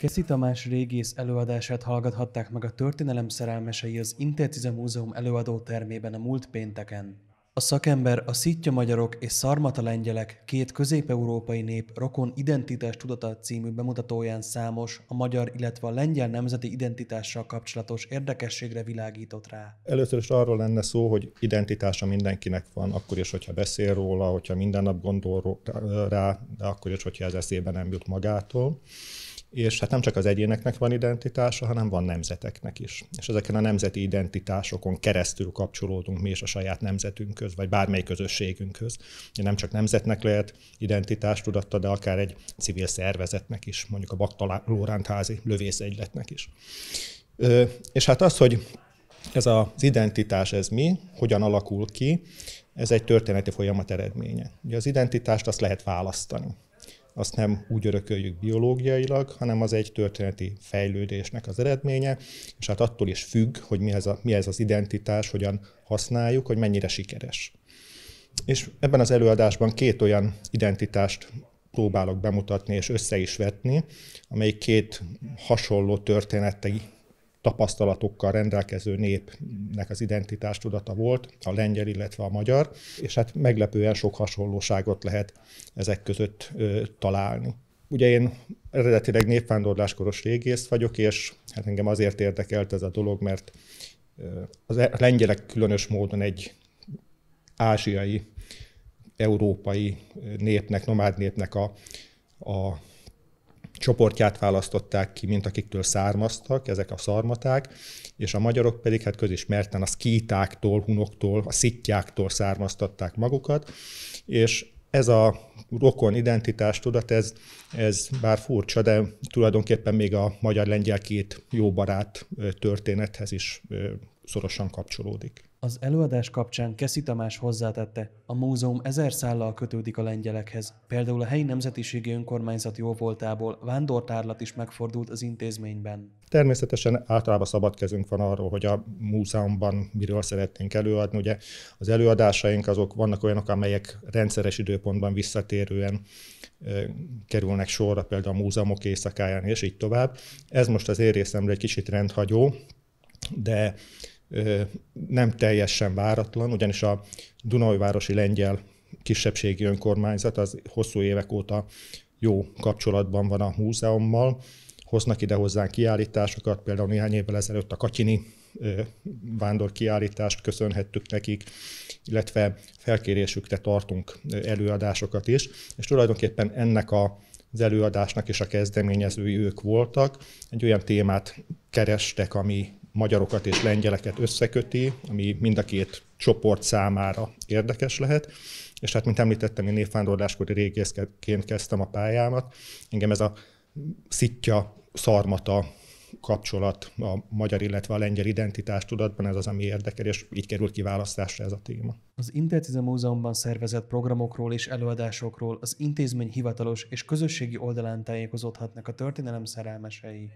Keszi Tamás régész előadását hallgathatták meg a történelem szerelmesei az Intercize Múzeum előadó termében a múlt pénteken. A szakember a szitja magyarok és szarmata lengyelek két közép-európai nép rokon identitás tudata című bemutatóján számos, a magyar, illetve a lengyel nemzeti identitással kapcsolatos érdekességre világított rá. Először is arról lenne szó, hogy identitása mindenkinek van, akkor is, hogyha beszél róla, hogyha minden nap gondol rá, de akkor is, hogyha ez eszébe nem jut magától és hát nem csak az egyéneknek van identitása, hanem van nemzeteknek is. És ezeken a nemzeti identitásokon keresztül kapcsolódunk mi is a saját nemzetünkhöz, vagy bármely közösségünkhöz. Nem csak nemzetnek lehet tudatta, de akár egy civil szervezetnek is, mondjuk a Baktalórántházi lövészegyletnek is. És hát az, hogy ez az identitás, ez mi, hogyan alakul ki, ez egy történeti folyamat eredménye. Ugye az identitást azt lehet választani azt nem úgy örököljük biológiailag, hanem az egy történeti fejlődésnek az eredménye, és hát attól is függ, hogy mi ez, a, mi ez az identitás, hogyan használjuk, hogy mennyire sikeres. És ebben az előadásban két olyan identitást próbálok bemutatni és össze is vetni, amelyik két hasonló történeti tapasztalatokkal rendelkező népnek az identitástudata volt, a lengyel, illetve a magyar, és hát meglepően sok hasonlóságot lehet ezek között ö, találni. Ugye én eredetileg népvándorláskoros régész vagyok, és hát engem azért érdekelt ez a dolog, mert az e- lengyelek különös módon egy ázsiai, európai népnek, nomád népnek a, a csoportját választották ki, mint akiktől származtak, ezek a szarmaták, és a magyarok pedig hát közismerten a szkítáktól, hunoktól, a szittyáktól származtatták magukat, és ez a rokon identitás tudat, ez, ez bár furcsa, de tulajdonképpen még a magyar-lengyel két jó barát történethez is szorosan kapcsolódik. Az előadás kapcsán Keszi Tamás hozzátette, a múzeum ezer szállal kötődik a lengyelekhez. Például a helyi nemzetiségi önkormányzat jóvoltából vándortárlat is megfordult az intézményben. Természetesen általában szabad kezünk van arról, hogy a múzeumban miről szeretnénk előadni. Ugye az előadásaink azok vannak olyanok, amelyek rendszeres időpontban visszatérően kerülnek sorra, például a múzeumok éjszakáján, és így tovább. Ez most az én részemre egy kicsit rendhagyó, de nem teljesen váratlan, ugyanis a Dunajvárosi Lengyel kisebbségi önkormányzat az hosszú évek óta jó kapcsolatban van a múzeummal, hoznak ide hozzánk kiállításokat, például néhány évvel ezelőtt a Katyini vándor kiállítást köszönhettük nekik, illetve felkérésükre tartunk előadásokat is, és tulajdonképpen ennek a az előadásnak is a kezdeményezői ők voltak. Egy olyan témát kerestek, ami magyarokat és lengyeleket összeköti, ami mind a két csoport számára érdekes lehet. És hát, mint említettem, én névvándorláskori régészként kezdtem a pályámat. Engem ez a szitja, szarmata kapcsolat a magyar, illetve a lengyel identitás tudatban, ez az, ami érdekel, és így került kiválasztásra ez a téma. Az Intercize Múzeumban szervezett programokról és előadásokról az intézmény hivatalos és közösségi oldalán tájékozódhatnak a történelem szerelmesei.